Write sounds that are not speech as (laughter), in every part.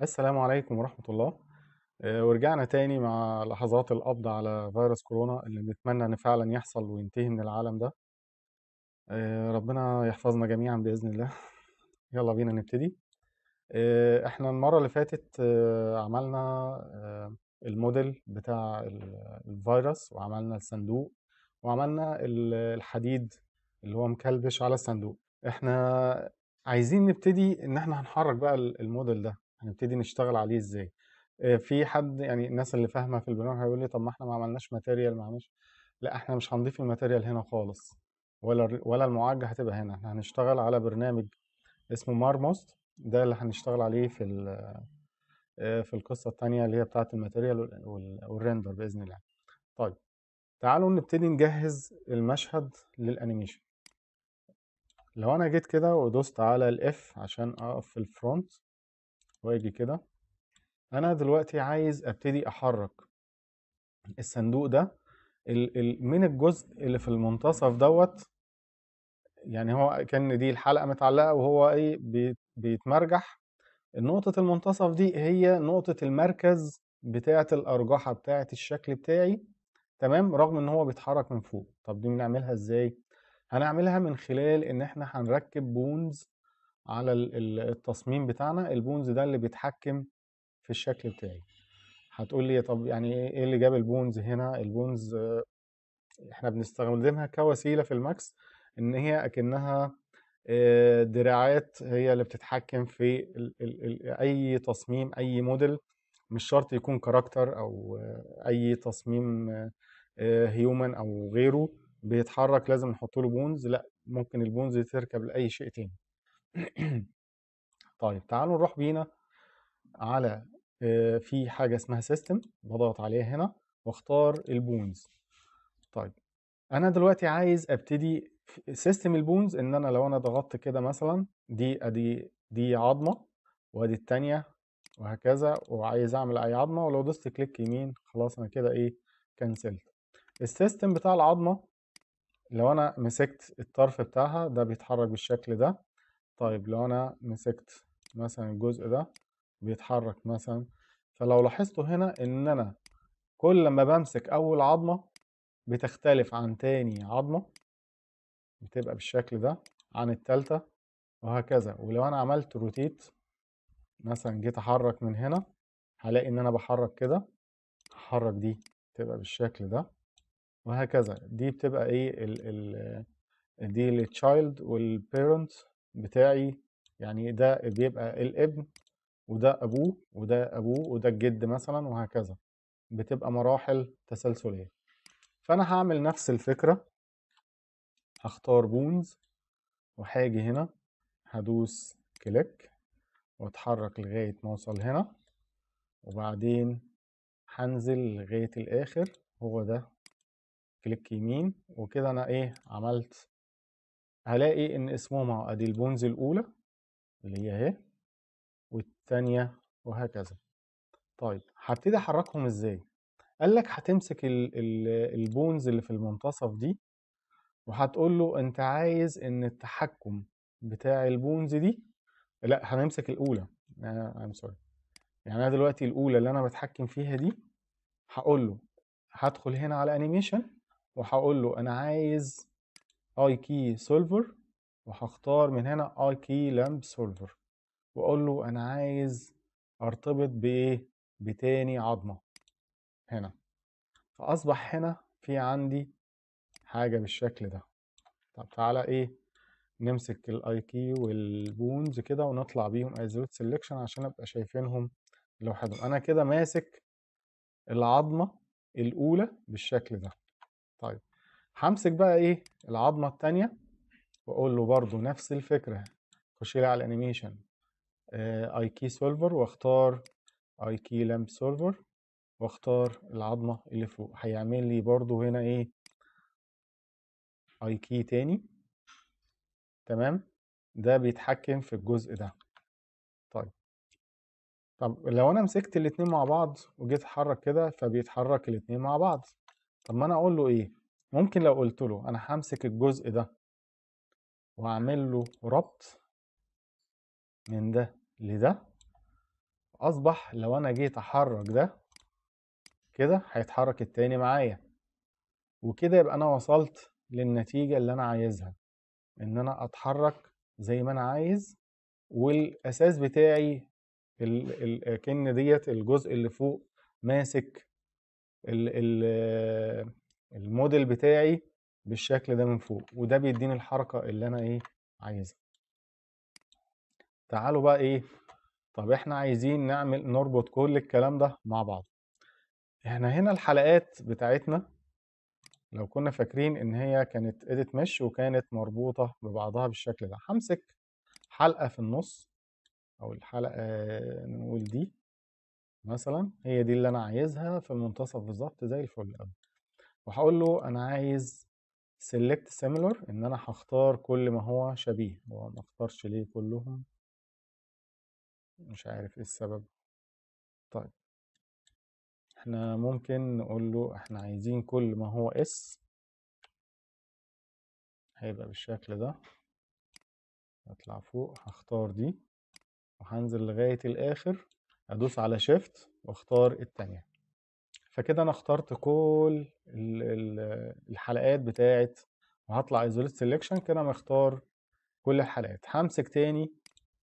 السلام عليكم ورحمة الله آه، ورجعنا تاني مع لحظات القبض على فيروس كورونا اللي بنتمنى إن فعلا يحصل وينتهي من العالم ده آه، ربنا يحفظنا جميعا بإذن الله (laughs) يلا بينا نبتدي آه، احنا المرة اللي فاتت عملنا الموديل بتاع الفيروس وعملنا الصندوق وعملنا الحديد اللي هو مكلبش على الصندوق احنا عايزين نبتدي ان احنا هنحرك بقى الموديل ده هنبتدي نشتغل عليه ازاي آه، في حد يعني الناس اللي فاهمه في البرنامج هيقول لي طب ما احنا ما عملناش ماتيريال ما عملناش لا احنا مش هنضيف الماتيريال هنا خالص ولا ولا المعالجه هتبقى هنا احنا هنشتغل على برنامج اسمه مارموست ده اللي هنشتغل عليه في آه، في القصه الثانيه اللي هي بتاعه الماتيريال والريندر باذن الله طيب تعالوا نبتدي نجهز المشهد للانيميشن لو انا جيت كده ودوست على الاف عشان اقف في الفرونت واجي كده انا دلوقتي عايز ابتدي احرك الصندوق ده من الجزء اللي في المنتصف دوت يعني هو كان دي الحلقه متعلقه وهو ايه بيتمرجح نقطه المنتصف دي هي نقطه المركز بتاعه الارجحه بتاعه الشكل بتاعي تمام رغم ان هو بيتحرك من فوق طب دي بنعملها ازاي هنعملها من خلال ان احنا هنركب بونز على التصميم بتاعنا البونز ده اللي بيتحكم في الشكل بتاعي هتقول لي طب يعني ايه, إيه اللي جاب البونز هنا البونز احنا بنستخدمها كوسيله في الماكس ان هي اكنها دراعات هي اللي بتتحكم في اي تصميم اي موديل مش شرط يكون كاركتر او اي تصميم هيومن او غيره بيتحرك لازم نحط له بونز لا ممكن البونز تركب لاي شيء تاني (clears throat) طيب تعالوا نروح بينا على آه، في حاجة اسمها سيستم بضغط عليها هنا واختار البونز طيب انا دلوقتي عايز ابتدي سيستم البونز ان انا لو انا ضغطت كده مثلا دي ادي دي عظمة وادي التانية وهكذا وعايز اعمل اي عظمة ولو دوست كليك يمين خلاص انا كده ايه كنسلت السيستم بتاع العظمة لو انا مسكت الطرف بتاعها ده بيتحرك بالشكل ده طيب لو انا مسكت مثلا الجزء ده بيتحرك مثلا فلو لاحظتوا هنا ان انا كل ما بمسك اول عظمة بتختلف عن تاني عظمة بتبقى بالشكل ده عن التالتة وهكذا ولو انا عملت روتيت مثلا جيت احرك من هنا هلاقي ان انا بحرك كده احرك دي تبقى بالشكل ده وهكذا دي بتبقى ايه ال ال دي للتشايلد والبيرنت بتاعي يعني ده بيبقى الابن وده ابوه وده ابوه وده الجد مثلا وهكذا بتبقى مراحل تسلسليه فانا هعمل نفس الفكره هختار بونز وهاجي هنا هدوس كليك واتحرك لغايه ما اوصل هنا وبعدين هنزل لغايه الاخر هو ده كليك يمين وكده انا ايه عملت هلاقي ان اسمهم اهو ادي البونز الاولى اللي هي اهي والثانيه وهكذا طيب هبتدي احركهم ازاي قال لك هتمسك البونز اللي في المنتصف دي وهتقول له انت عايز ان التحكم بتاع البونز دي لا هنمسك الاولى ام سوري يعني انا دلوقتي الاولى اللي انا بتحكم فيها دي هقول له هدخل هنا على انيميشن وهقول له انا عايز اي كي سولفر وهختار من هنا اي كي لامب سولفر واقول له انا عايز ارتبط بايه بتاني عظمه هنا فاصبح هنا في عندي حاجه بالشكل ده طب تعالى ايه نمسك الاي كي والبونز كده ونطلع بيهم ايزوليت سيلكشن عشان ابقى شايفينهم لوحدهم انا كده ماسك العظمه الاولى بالشكل ده طيب همسك بقى ايه العظمه الثانيه واقول له برضو نفس الفكره خش لي على الانيميشن آه، اي كي سولفر واختار اي كي لامب سولفر واختار العظمه اللي فوق هيعمل لي برضو هنا ايه اي كي تاني تمام ده بيتحكم في الجزء ده طيب طب لو انا مسكت الاتنين مع بعض وجيت اتحرك كده فبيتحرك الاتنين مع بعض طب ما انا اقول له ايه ممكن لو قلت له انا همسك الجزء ده واعمل له ربط من ده لده اصبح لو انا جيت احرك ده كده هيتحرك التاني معايا وكده يبقى انا وصلت للنتيجة اللي انا عايزها ان انا اتحرك زي ما انا عايز والاساس بتاعي كأن ديت الجزء اللي فوق ماسك ال ال الموديل بتاعي بالشكل ده من فوق وده بيديني الحركة اللي انا ايه عايزها تعالوا بقى ايه طب احنا عايزين نعمل نربط كل الكلام ده مع بعض احنا هنا الحلقات بتاعتنا لو كنا فاكرين ان هي كانت اديت مش وكانت مربوطة ببعضها بالشكل ده همسك حلقة في النص او الحلقة نقول دي مثلا هي دي اللي انا عايزها في المنتصف بالظبط زي الفل قوي وهقول له انا عايز select similar ان انا هختار كل ما هو شبيه ما اختارش ليه كلهم مش عارف ايه السبب طيب احنا ممكن نقول له احنا عايزين كل ما هو اس هيبقى بالشكل ده هطلع فوق هختار دي وهنزل لغاية الاخر ادوس على شيفت واختار التانية فكده انا اخترت كل الحلقات بتاعت وهطلع ايزوليت سيلكشن كده مختار كل الحلقات همسك تاني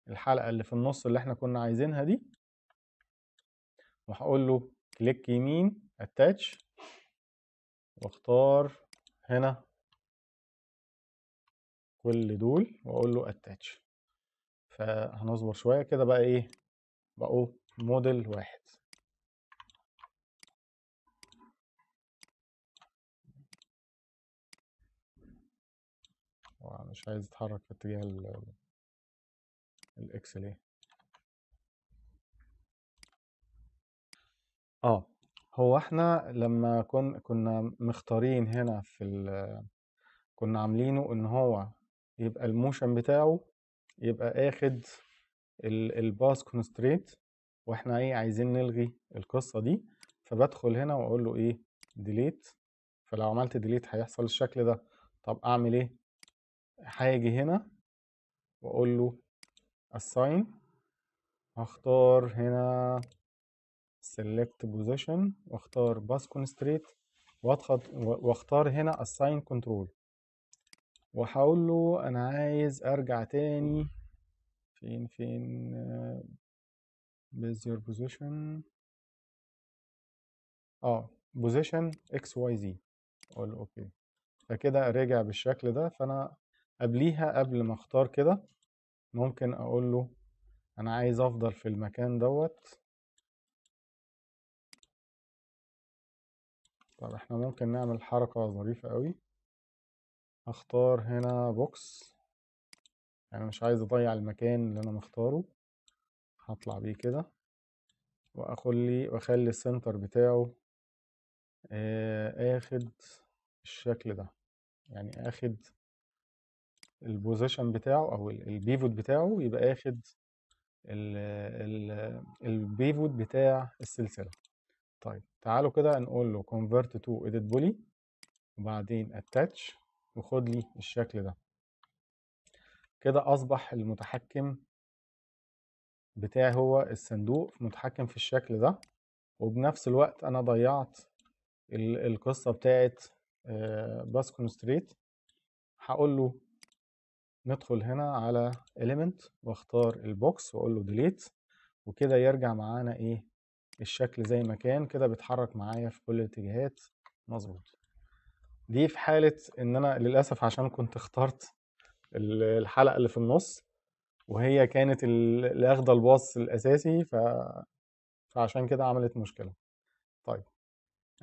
الحلقة اللي في النص اللي احنا كنا عايزينها دي وهقول له كليك يمين اتاتش واختار هنا كل دول واقول له اتاتش فهنصبر شوية كده بقى ايه بقوا موديل واحد مش عايز اتحرك في اتجاه الاكس ليه اه هو احنا لما كن كنا مختارين هنا في ال كنا عاملينه ان هو يبقى الموشن بتاعه يبقى اخد الباس كونستريت واحنا ايه عايزين نلغي القصه دي فبدخل هنا واقول له ايه ديليت فلو عملت ديليت هيحصل الشكل ده طب اعمل ايه هاجي هنا واقول له assign هختار هنا select position واختار bus constraint واختار هنا assign control وهقول له انا عايز ارجع تاني فين فين measure position اه position xyz اقول اوكي فكده رجع بالشكل ده فانا قبليها قبل ما اختار كده ممكن اقول له انا عايز افضل في المكان دوت طب احنا ممكن نعمل حركة ظريفة قوي هختار هنا بوكس انا يعني مش عايز اضيع المكان اللي انا مختاره هطلع بيه كده واخلي واخلي السنتر بتاعه آه اخد الشكل ده يعني اخد البوزيشن بتاعه او البيفوت بتاعه يبقى اخد البيفوت بتاع السلسله طيب تعالوا كده نقول له convert to edit poly وبعدين attach وخد لي الشكل ده كده اصبح المتحكم بتاعي هو الصندوق متحكم في الشكل ده وبنفس الوقت انا ضيعت القصه بتاعت باس آه، كونستريت هقول له ندخل هنا على element واختار البوكس واقول له delete وكده يرجع معانا ايه الشكل زي ما كان كده بيتحرك معايا في كل الاتجاهات مظبوط دي في حالة ان انا للأسف عشان كنت اخترت الحلقة اللي في النص وهي كانت اللي اخده الباص الاساسي ف... فعشان كده عملت مشكلة طيب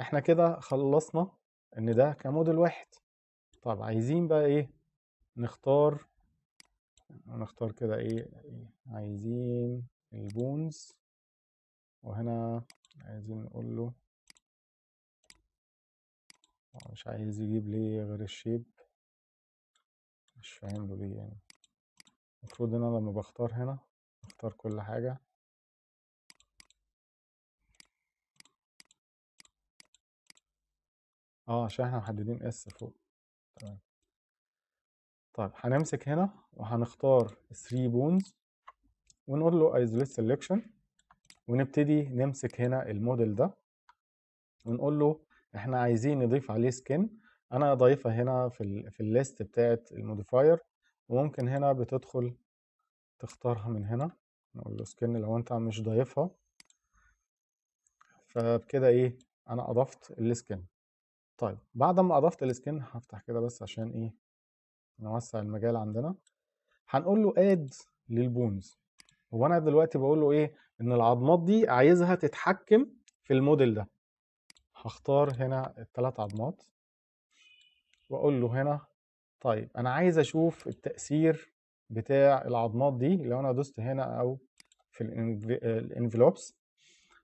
احنا كده خلصنا ان ده كموديل واحد طب عايزين بقى ايه نختار نختار كده ايه عايزين البونز وهنا عايزين نقول له مش عايز يجيب لي غير الشيب مش فاهم له ليه يعني المفروض ان انا لما بختار هنا اختار كل حاجه اه عشان احنا محددين اس فوق طيب هنمسك هنا وهنختار 3 بونز ونقول له ايزوليت سيلكشن ونبتدي نمسك هنا الموديل ده ونقول له احنا عايزين نضيف عليه سكن انا ضايفه هنا في الـ في الليست بتاعه الموديفاير وممكن هنا بتدخل تختارها من هنا نقول له سكن لو انت مش ضايفها فبكده ايه انا اضفت السكن طيب بعد ما اضفت السكن هفتح كده بس عشان ايه نوسع المجال عندنا هنقول له اد للبونز هو انا دلوقتي بقول له ايه ان العظمات دي عايزها تتحكم في الموديل ده هختار هنا الثلاث عظمات واقول له هنا طيب انا عايز اشوف التاثير بتاع العظمات دي لو انا دوست هنا او في الانفلوبس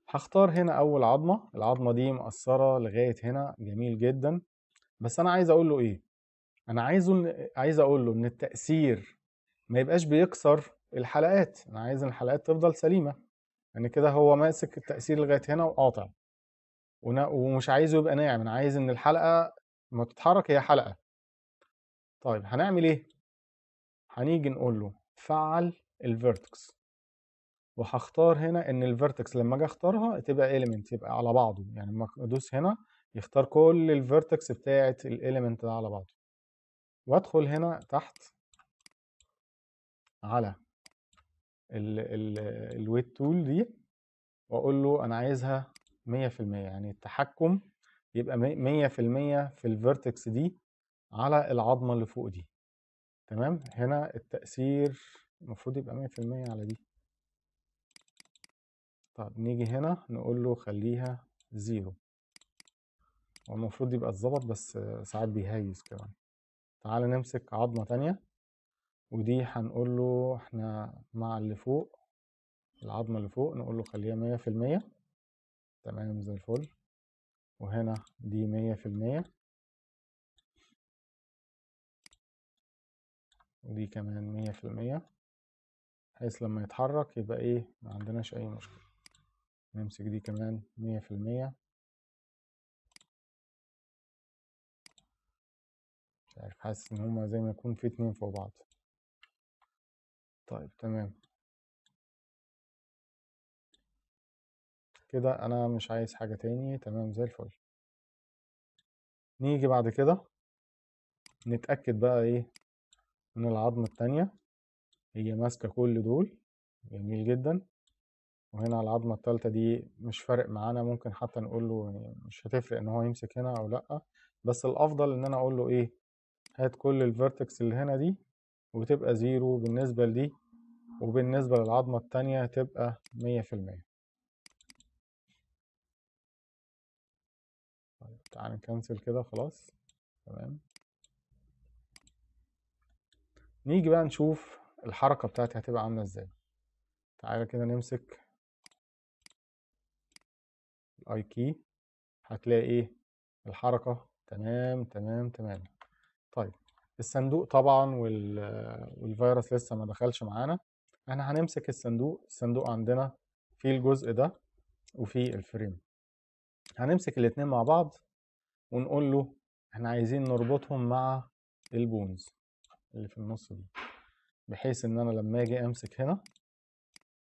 هختار هنا اول عظمه العظمه دي مقصره لغايه هنا جميل جدا بس انا عايز اقول له ايه انا عايزه عايز اقول له ان التاثير ما يبقاش بيكسر الحلقات انا عايز ان الحلقات تفضل سليمه لان يعني كده هو ماسك التاثير لغايه هنا وقاطع ومش عايزه يبقى ناعم انا عايز ان الحلقه ما تتحرك هي حلقه طيب هنعمل ايه هنيجي نقول له فعل الفيرتكس وهختار هنا ان الفيرتكس لما اجي اختارها تبقى ايليمنت يبقى على بعضه يعني لما ادوس هنا يختار كل الفيرتكس بتاعه الاليمنت ده على بعضه وادخل هنا تحت على الويت تول دي واقول له انا عايزها 100% يعني التحكم يبقى 100% في الفيرتكس دي على العظمه اللي فوق دي تمام هنا التاثير المفروض يبقى 100% على دي طب نيجي هنا نقول له خليها زيرو والمفروض يبقى اتظبط بس ساعات بيهيز كمان تعال نمسك عظمة تانية ودي هنقول له احنا مع اللي فوق العظمة اللي فوق نقول له خليها مية في المية تمام زي الفل وهنا دي مية في المية ودي كمان مية في المية بحيث لما يتحرك يبقى ايه ما عندناش اي مشكلة نمسك دي كمان مية في المية عارف يعني حاسس ان هما زي ما يكون في اتنين فوق بعض طيب تمام كده انا مش عايز حاجة تاني تمام زي الفل نيجي بعد كده نتأكد بقى ايه من العظمة التانية هي ماسكة كل دول جميل جدا وهنا العظمة التالتة دي مش فارق معانا ممكن حتى نقول له يعني مش هتفرق ان هو يمسك هنا او لأ بس الافضل ان انا اقول له ايه هات كل الفيرتكس اللي هنا دي وتبقى زيرو بالنسبة لدي وبالنسبة للعظمة التانية تبقى مية في المية طيب، تعال تعالى نكنسل كده خلاص تمام نيجي بقى نشوف الحركة بتاعتي هتبقى عاملة ازاي تعالى كده نمسك الاي كي هتلاقي ايه الحركة تمام تمام تمام طيب الصندوق طبعا والفيروس لسه ما دخلش معانا احنا هنمسك الصندوق الصندوق عندنا فيه الجزء ده وفيه الفريم هنمسك الاتنين مع بعض ونقول له احنا عايزين نربطهم مع البونز اللي في النص دي بحيث ان انا لما اجي امسك هنا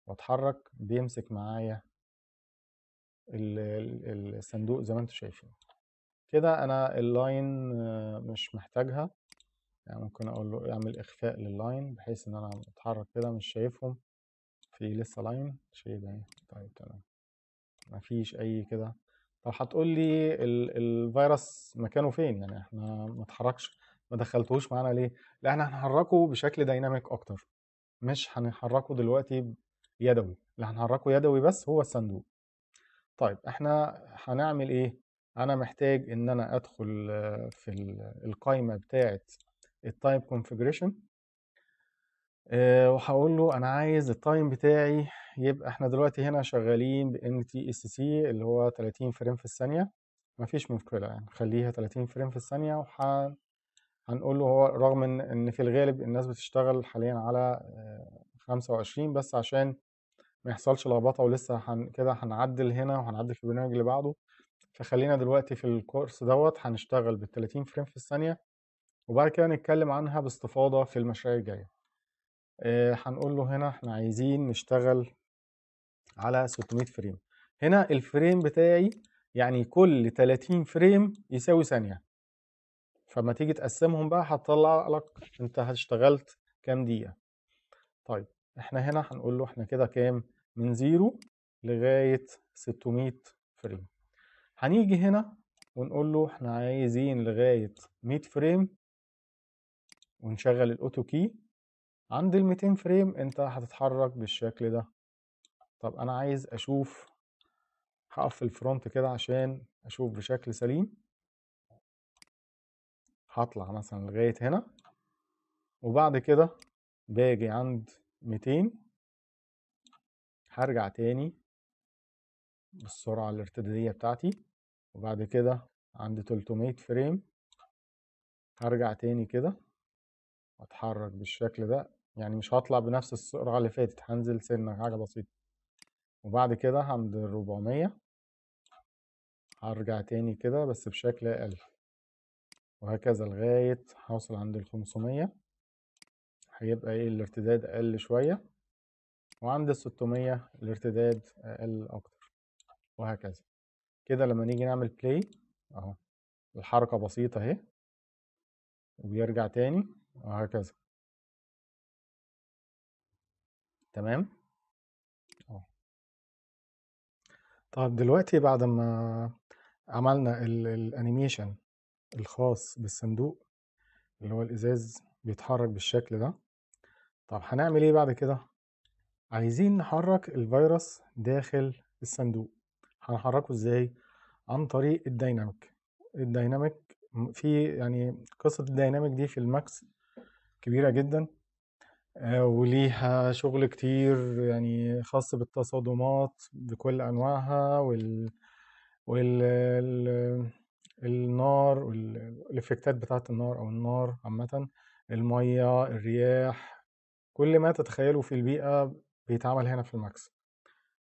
واتحرك بيمسك معايا الصندوق زي ما انتم شايفين كده انا اللاين مش محتاجها يعني ممكن اقول له اعمل اخفاء لللاين بحيث ان انا اتحرك كده مش شايفهم في لسه لاين شيء ده طيب تمام مفيش اي كده طب هتقول لي الفيروس مكانه فين يعني احنا ما اتحركش ما دخلتهوش معانا ليه لا احنا هنحركه بشكل دايناميك اكتر مش هنحركه دلوقتي يدوي اللي هنحركه يدوي بس هو الصندوق طيب احنا هنعمل ايه انا محتاج ان انا ادخل في القايمه بتاعه التايم آه، كونفيجريشن وهقول له انا عايز التايم بتاعي يبقى احنا دلوقتي هنا شغالين ام تي اس سي اللي هو 30 فريم في الثانيه مفيش مشكله يعني خليها 30 فريم في الثانيه وح هنقول له هو رغم ان ان في الغالب الناس بتشتغل حاليا على 25 آه، بس عشان ما يحصلش لخبطه ولسه كده هنعدل هنا وهنعدل في البرنامج اللي بعده فخلينا دلوقتي في الكورس دوت هنشتغل بال 30 فريم في الثانية وبعد كده نتكلم عنها باستفاضة في المشاريع الجاية آه، هنقول له هنا احنا عايزين نشتغل على 600 فريم هنا الفريم بتاعي يعني كل 30 فريم يساوي ثانية فما تيجي تقسمهم بقى هتطلع لك انت اشتغلت كام دقيقة طيب احنا هنا هنقول له احنا كده كام من زيرو لغاية 600 فريم هنيجي هنا ونقول له احنا عايزين لغاية 100 فريم ونشغل الاوتو كي عند ال 200 فريم انت هتتحرك بالشكل ده طب انا عايز اشوف هقف الفرونت كده عشان اشوف بشكل سليم هطلع مثلا لغاية هنا وبعد كده باجي عند 200 هرجع تاني بالسرعة الارتدادية بتاعتي وبعد كده عند 300 فريم هرجع تاني كده واتحرك بالشكل ده يعني مش هطلع بنفس السرعة اللي فاتت هنزل سنة حاجة بسيطة وبعد كده عند 400 هرجع تاني كده بس بشكل أقل وهكذا لغاية هوصل عند الخمسمية هيبقى ايه الارتداد أقل شوية وعند الستمية الارتداد أقل أكتر وهكذا كده لما نيجي نعمل بلاي اهو الحركة بسيطة اهي وبيرجع تاني وهكذا تمام أوه. طب دلوقتي بعد ما عملنا الانيميشن الخاص بالصندوق اللي هو الازاز بيتحرك بالشكل ده طب هنعمل ايه بعد كده عايزين نحرك الفيروس داخل الصندوق هنحركه ازاي عن طريق الديناميك الديناميك في يعني قصه الديناميك دي في الماكس كبيره جدا آه، وليها شغل كتير يعني خاص بالتصادمات بكل انواعها وال وال النار والافكتات بتاعه النار او النار عامه الميه الرياح كل ما تتخيله في البيئه بيتعمل هنا في الماكس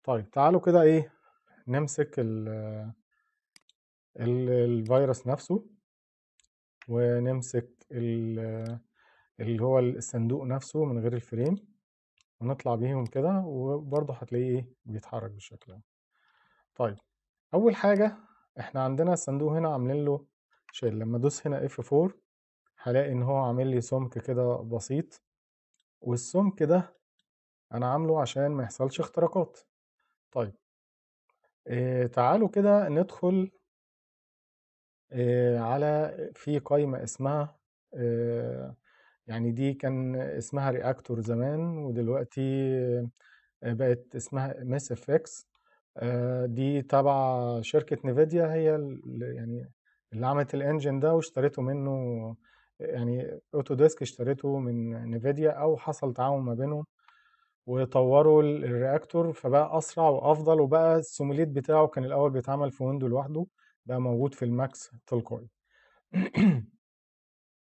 طيب تعالوا كده ايه نمسك ال الفيروس نفسه ونمسك اللي هو الصندوق نفسه من غير الفريم ونطلع بيهم كده وبرضه هتلاقيه إيه، بيتحرك بالشكل ده طيب اول حاجه احنا عندنا الصندوق هنا عاملين له شيل لما ادوس هنا اف 4 هلاقي ان هو عامل لي سمك كده بسيط والسمك ده انا عامله عشان ما يحصلش اختراقات طيب آه، تعالوا كده ندخل آه، على في قايمة اسمها آه، يعني دي كان اسمها رياكتور زمان ودلوقتي بقت اسمها ميس افكس دي تبع شركة نيفيديا هي اللي يعني اللي عملت الانجن ده واشتريته منه يعني ديسك اشتريته من نيفيديا أو حصل تعاون ما بينهم. وطوروا الرياكتور فبقى اسرع وافضل وبقى السيموليت بتاعه كان الاول بيتعمل في ويندو لوحده بقى موجود في الماكس تلقائي (clears throat)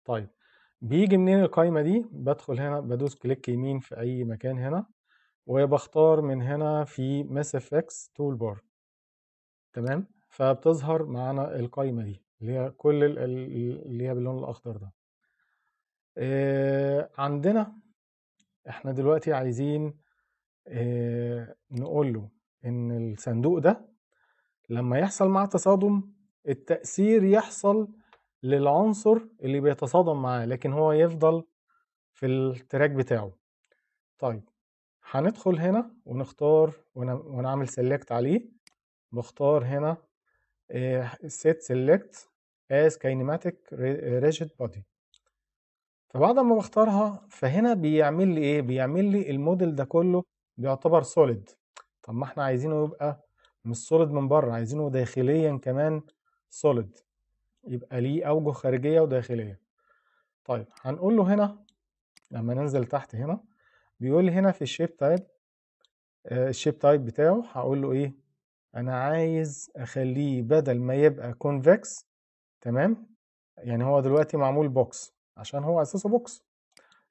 طيب بيجي منين القايمه دي بدخل هنا بدوس كليك يمين في اي مكان هنا وبختار من هنا في ماس اف اكس تول بار تمام فبتظهر معانا القايمه دي اللي هي كل اللي هي باللون الاخضر ده عندنا احنا دلوقتي عايزين اه نقول له ان الصندوق ده لما يحصل معاه تصادم التأثير يحصل للعنصر اللي بيتصادم معاه لكن هو يفضل في التراك بتاعه طيب هندخل هنا ونختار ونعمل سيلكت عليه بختار هنا set select as kinematic rigid body فبعد ما بختارها فهنا بيعمل لي ايه بيعمل لي الموديل ده كله بيعتبر سوليد طب ما احنا عايزينه يبقى مش سوليد من بره عايزينه داخليا كمان سوليد يبقى ليه اوجه خارجيه وداخليه طيب هنقول له هنا لما ننزل تحت هنا بيقول لي هنا في الشيب تايب الشيب تايب بتاعه هقول له ايه انا عايز اخليه بدل ما يبقى كونفكس تمام يعني هو دلوقتي معمول بوكس عشان هو اساسه بوكس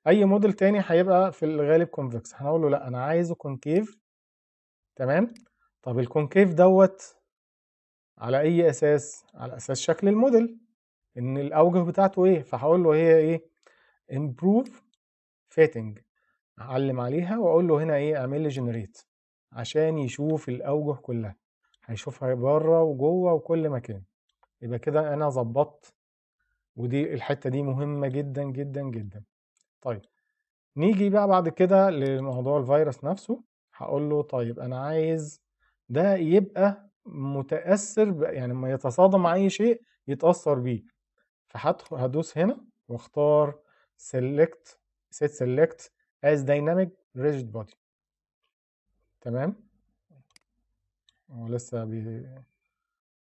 اي موديل تاني هيبقى في الغالب كونفكس هنقول له لا انا عايزه كونكيف تمام طب الكونكيف دوت على اي اساس على اساس شكل الموديل ان الاوجه بتاعته ايه فهقول له هي ايه امبروف فيتنج اعلم عليها واقول له هنا ايه اعمل لي جنريت عشان يشوف الاوجه كلها هيشوفها بره وجوه وكل مكان يبقى كده انا ظبطت ودي الحته دي مهمه جدا جدا جدا طيب نيجي بقى بعد كده لموضوع الفيروس نفسه هقول له طيب انا عايز ده يبقى متاثر يعني لما يتصادم مع اي شيء يتاثر بيه فهدوس هنا واختار select set select as dynamic rigid body تمام هو لسه بي...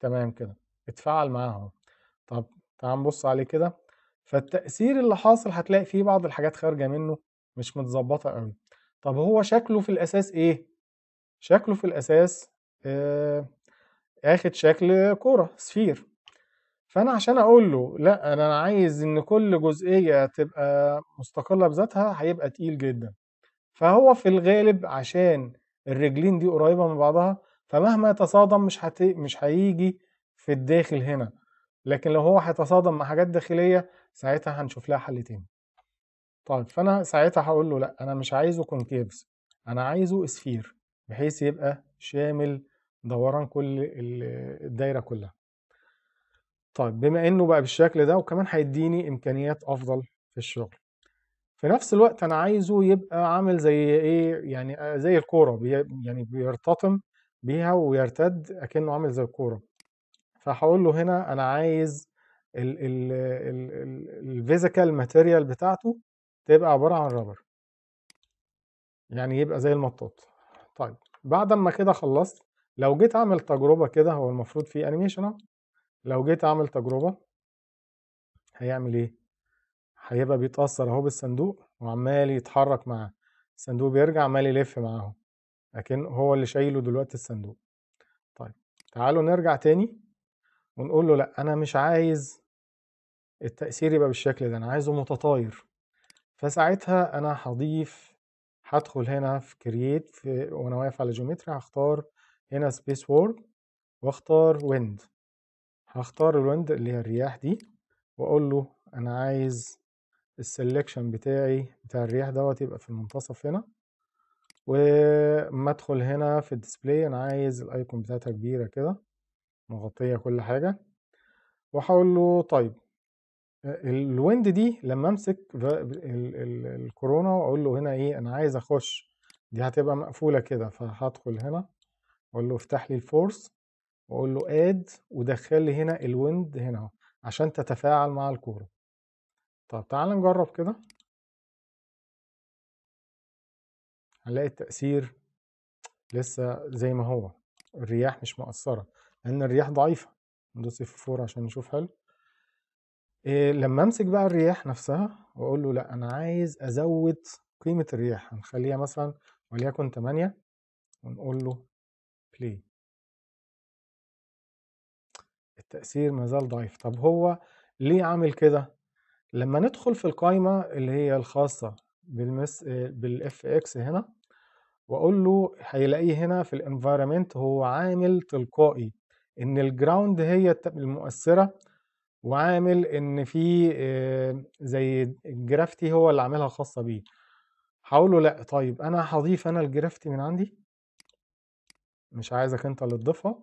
تمام كده اتفعل معاهم طب تعال نبص عليه كده فالتأثير اللي حاصل هتلاقي فيه بعض الحاجات خارجة منه مش متظبطة قوي طب هو شكله في الأساس إيه؟ شكله في الأساس آه آخد شكل كرة سفير فأنا عشان أقول له لا أنا عايز إن كل جزئية تبقى مستقلة بذاتها هيبقى تقيل جدا فهو في الغالب عشان الرجلين دي قريبة من بعضها فمهما تصادم مش هت... مش هيجي في الداخل هنا لكن لو هو هيتصادم مع حاجات داخليه ساعتها هنشوف لها حل تاني طيب فانا ساعتها هقول له لا انا مش عايزه كونكيفز انا عايزه سفير بحيث يبقى شامل دوران كل الدايره كلها طيب بما انه بقى بالشكل ده وكمان هيديني امكانيات افضل في الشغل في نفس الوقت انا عايزه يبقى عامل زي ايه يعني آه، زي الكوره بي يعني بيرتطم بيها ويرتد اكنه عامل زي الكوره فهقول له هنا انا عايز الفيزيكال ماتيريال بتاعته تبقى عباره عن رابر يعني يبقى زي المطاط طيب بعد ما كده خلصت لو جيت اعمل تجربه كده هو المفروض في انيميشن لو جيت اعمل تجربه هيعمل ايه هيبقى بيتاثر اهو بالصندوق وعمال يتحرك معاه الصندوق بيرجع عمال يلف معاهم لكن هو اللي شايله دلوقتي الصندوق طيب تعالوا نرجع تاني ونقول له لا انا مش عايز التأثير يبقى بالشكل ده انا عايزه متطاير فساعتها انا هضيف هدخل هنا في كرييت في وانا واقف على جيومتري هختار هنا سبيس وورد واختار ويند هختار الويند اللي هي الرياح دي واقول له انا عايز السلكشن بتاعي بتاع الرياح دوت يبقى في المنتصف هنا وما ادخل هنا في الديسبلاي انا عايز الايكون بتاعتها كبيره كده مغطية كل حاجة وهقول له طيب الويند دي لما امسك الكورونا واقول له هنا ايه انا عايز اخش دي هتبقى مقفولة كده فهدخل هنا واقول له افتح لي الفورس واقول له اد ودخل لي هنا الويند هنا عشان تتفاعل مع الكورة طب تعال نجرب كده هنلاقي التأثير لسه زي ما هو الرياح مش مؤثرة لان الرياح ضعيفه ندوس اف 4 عشان نشوف حلو إيه لما امسك بقى الرياح نفسها واقول له لا انا عايز ازود قيمه الرياح هنخليها مثلا وليكن 8 ونقول له بلاي التأثير ما زال ضعيف طب هو ليه عامل كده لما ندخل في القائمة اللي هي الخاصة بالمس آه، بالاف اكس هنا واقول له هيلاقيه هنا في الانفايرمنت هو عامل تلقائي ان الجراوند هي المؤثره وعامل ان في آه، زي الجرافتي هو اللي عاملها خاصه بيه هقوله لا طيب انا هضيف انا الجرافتي من عندي مش عايزك انت اللي تضيفها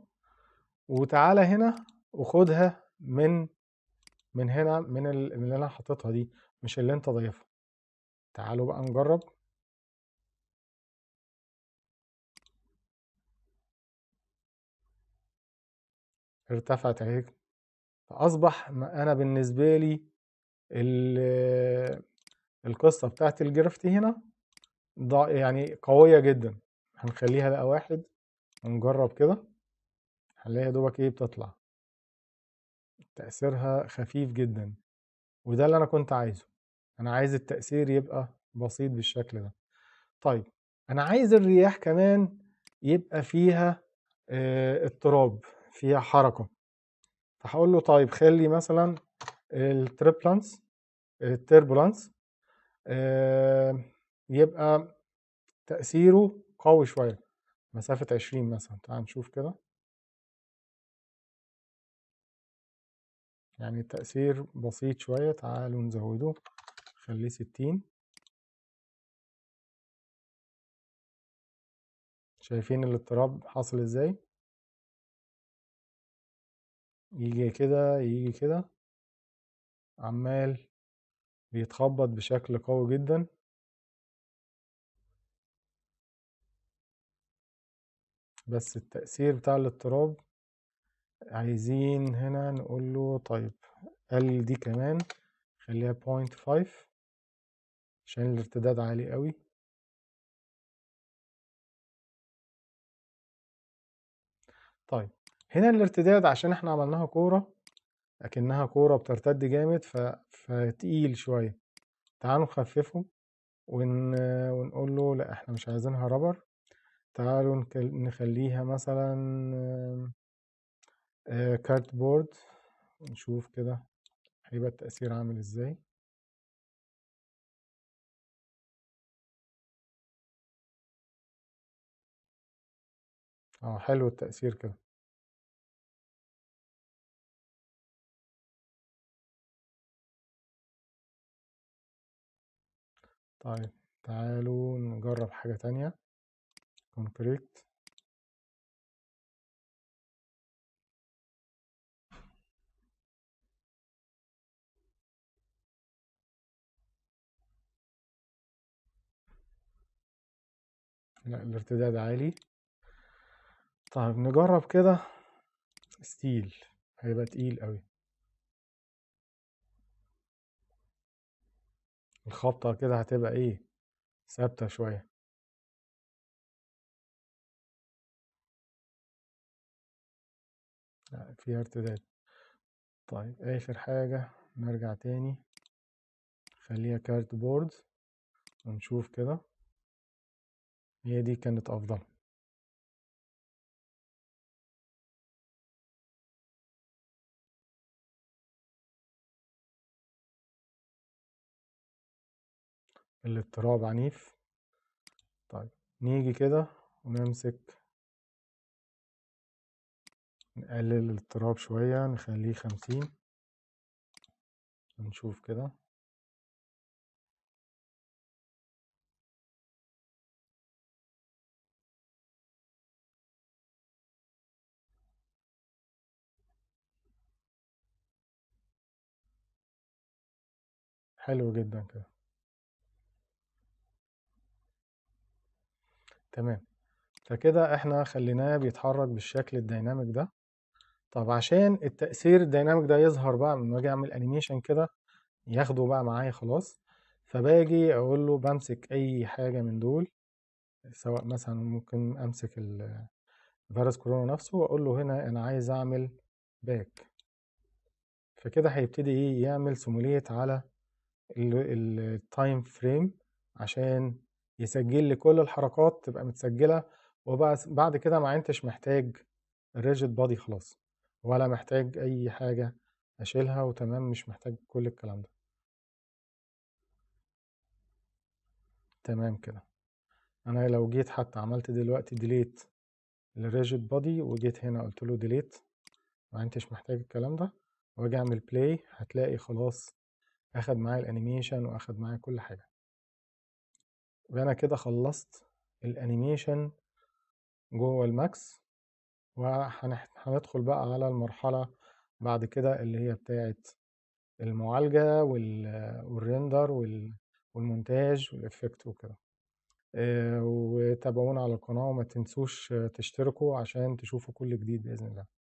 وتعالى هنا وخدها من من هنا من اللي انا حاططها دي مش اللي انت ضايفها تعالوا بقى نجرب ارتفعت هيك فأصبح أنا بالنسبة لي القصة بتاعت الجرافيتي هنا يعني قوية جدا هنخليها بقى واحد ونجرب كده هنلاقيها دوبك ايه بتطلع تأثيرها خفيف جدا وده اللي أنا كنت عايزه أنا عايز التأثير يبقى بسيط بالشكل ده طيب أنا عايز الرياح كمان يبقى فيها اضطراب فيها حركة فهقول له طيب خلي مثلا التربلانس التربلانس يبقى تأثيره قوي شوية مسافة عشرين مثلا تعال نشوف كده يعني التأثير بسيط شوية تعالوا نزوده خليه ستين شايفين الاضطراب حصل ازاي يجي كده يجي كده عمال بيتخبط بشكل قوي جدا بس التأثير بتاع الاضطراب عايزين هنا نقول له طيب ال دي كمان خليها 0.5 عشان الارتداد عالي قوي طيب هنا الارتداد عشان احنا عملناها كورة لكنها كورة بترتد جامد ف... فتقيل شوية تعالوا نخففه ون... ونقول له لا احنا مش عايزينها رابر تعالوا نخليها مثلا كارت آه، بورد نشوف كده هيبقى التأثير عامل ازاي اه حلو التأثير كده طيب تعالوا نجرب حاجة تانية كونكريت لا الارتداد عالي طيب نجرب كده ستيل هيبقى تقيل قوي الخبطة كده هتبقى ايه ثابتة شوية آه، فيها ارتداد طيب اخر حاجة نرجع تاني خليها كارت بورد ونشوف كده هي دي كانت افضل الاضطراب عنيف طيب نيجي كده ونمسك نقلل الاضطراب شوية نخليه خمسين نشوف كده حلو جدا كده تمام فكده احنا خليناه بيتحرك بالشكل الديناميك ده طب عشان التأثير الديناميك ده يظهر بقى لما اجي اعمل انيميشن كده ياخده بقى معايا خلاص فباجي اقول له بمسك اي حاجة من دول سواء مثلا ممكن امسك الفيروس كورونا نفسه واقول له هنا انا عايز اعمل باك فكده هيبتدي ايه يعمل سيموليت على التايم فريم عشان يسجل لي كل الحركات تبقى متسجله وبعد كده ما عنتش محتاج الريجيد بادي خلاص ولا محتاج اي حاجه اشيلها وتمام مش محتاج كل الكلام ده تمام كده انا لو جيت حتى عملت دلوقتي ديليت للريجيد بادي وجيت هنا قلت له ديليت ما انتش محتاج الكلام ده واجي اعمل بلاي هتلاقي خلاص اخد معايا الانيميشن واخد معايا كل حاجه يبقى انا كده خلصت الانيميشن جوه الماكس وهندخل بقى على المرحله بعد كده اللي هي بتاعه المعالجه والريندر والمونتاج والافكت وكده آه، وتابعونا على القناه وما تنسوش تشتركوا عشان تشوفوا كل جديد باذن الله